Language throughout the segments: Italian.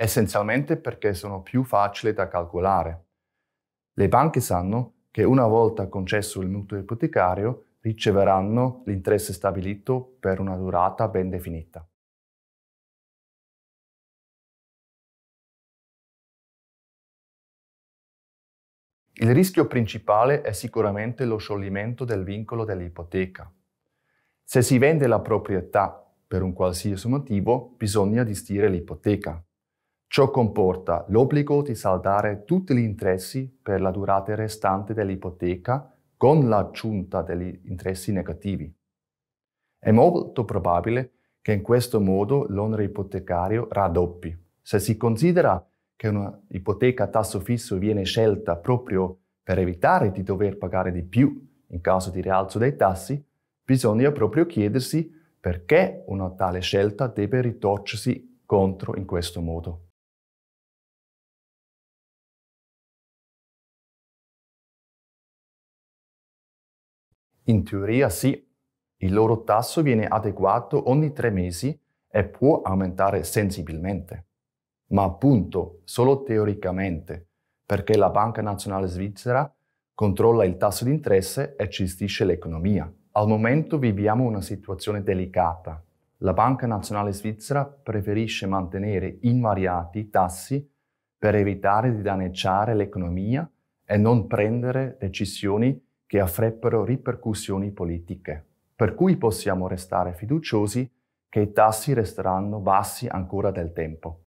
essenzialmente perché sono più facili da calcolare. Le banche sanno che una volta concesso il mutuo ipotecario riceveranno l'interesse stabilito per una durata ben definita. Il rischio principale è sicuramente lo scioglimento del vincolo dell'ipoteca. Se si vende la proprietà per un qualsiasi motivo, bisogna distire l'ipoteca, Ciò comporta l'obbligo di saldare tutti gli interessi per la durata restante dell'ipoteca con l'aggiunta degli interessi negativi. È molto probabile che in questo modo l'onere ipotecario raddoppi. Se si considera che un'ipoteca a tasso fisso viene scelta proprio per evitare di dover pagare di più in caso di rialzo dei tassi, bisogna proprio chiedersi perché una tale scelta deve ritorcersi contro in questo modo. In teoria sì, il loro tasso viene adeguato ogni tre mesi e può aumentare sensibilmente. Ma appunto, solo teoricamente, perché la Banca Nazionale Svizzera controlla il tasso di interesse e gestisce l'economia. Al momento viviamo una situazione delicata. La Banca Nazionale Svizzera preferisce mantenere invariati i tassi per evitare di danneggiare l'economia e non prendere decisioni che avrebbero ripercussioni politiche, per cui possiamo restare fiduciosi che i tassi resteranno bassi ancora del tempo.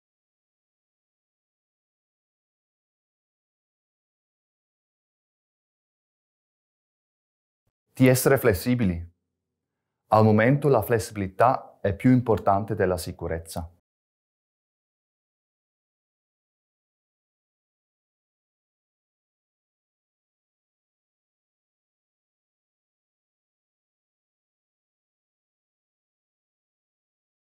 Di essere flessibili. Al momento la flessibilità è più importante della sicurezza.